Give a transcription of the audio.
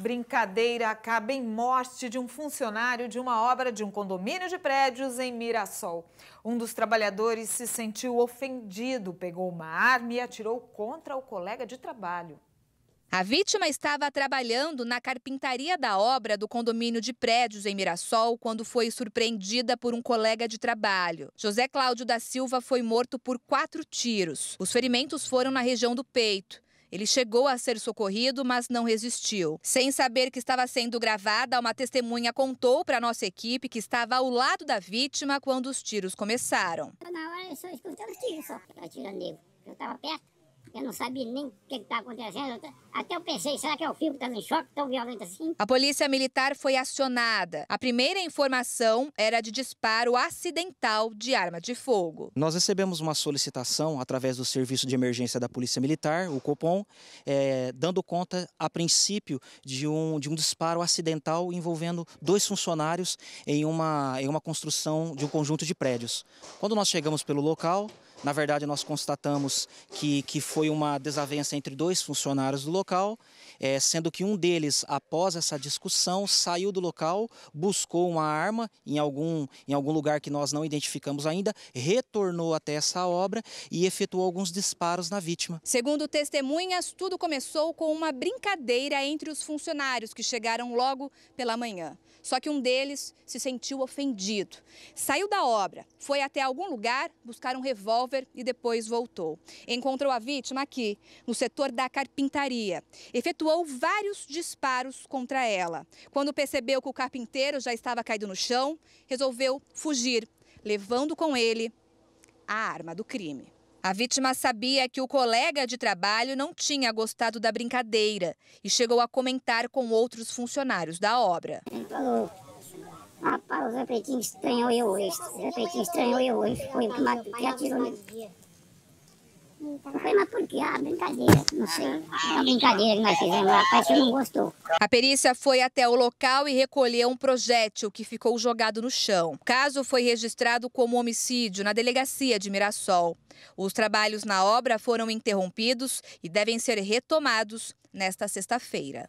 Brincadeira acaba em morte de um funcionário de uma obra de um condomínio de prédios em Mirassol. Um dos trabalhadores se sentiu ofendido, pegou uma arma e atirou contra o colega de trabalho. A vítima estava trabalhando na carpintaria da obra do condomínio de prédios em Mirassol quando foi surpreendida por um colega de trabalho. José Cláudio da Silva foi morto por quatro tiros. Os ferimentos foram na região do peito. Ele chegou a ser socorrido, mas não resistiu. Sem saber que estava sendo gravada, uma testemunha contou para nossa equipe que estava ao lado da vítima quando os tiros começaram. Na hora eu só escutei os tiros só, Eu perto. Eu não sabia nem o que estava acontecendo. Até eu pensei, será que é o filho que está em choque tão violento assim? A polícia militar foi acionada. A primeira informação era de disparo acidental de arma de fogo. Nós recebemos uma solicitação através do Serviço de Emergência da Polícia Militar, o COPOM, é, dando conta, a princípio, de um, de um disparo acidental envolvendo dois funcionários em uma, em uma construção de um conjunto de prédios. Quando nós chegamos pelo local, na verdade, nós constatamos que, que foi uma desavença entre dois funcionários do local, é, sendo que um deles, após essa discussão, saiu do local, buscou uma arma em algum, em algum lugar que nós não identificamos ainda, retornou até essa obra e efetuou alguns disparos na vítima. Segundo testemunhas, tudo começou com uma brincadeira entre os funcionários que chegaram logo pela manhã. Só que um deles se sentiu ofendido. Saiu da obra, foi até algum lugar buscar um revólver revólver e depois voltou. Encontrou a vítima aqui, no setor da carpintaria. Efetuou vários disparos contra ela. Quando percebeu que o carpinteiro já estava caído no chão, resolveu fugir, levando com ele a arma do crime. A vítima sabia que o colega de trabalho não tinha gostado da brincadeira e chegou a comentar com outros funcionários da obra. Ele falou Rapaz, ah, o Zé Pretinho estranhou eu hoje. O Zé Pretinho estranhou eu hoje. Foi que atirou nele. Foi, mas por quê? Ah, brincadeira, não sei. É uma brincadeira que nós fizemos, o não gostou. A perícia foi até o local e recolheu um projétil que ficou jogado no chão. O caso foi registrado como homicídio na delegacia de Mirassol. Os trabalhos na obra foram interrompidos e devem ser retomados nesta sexta-feira.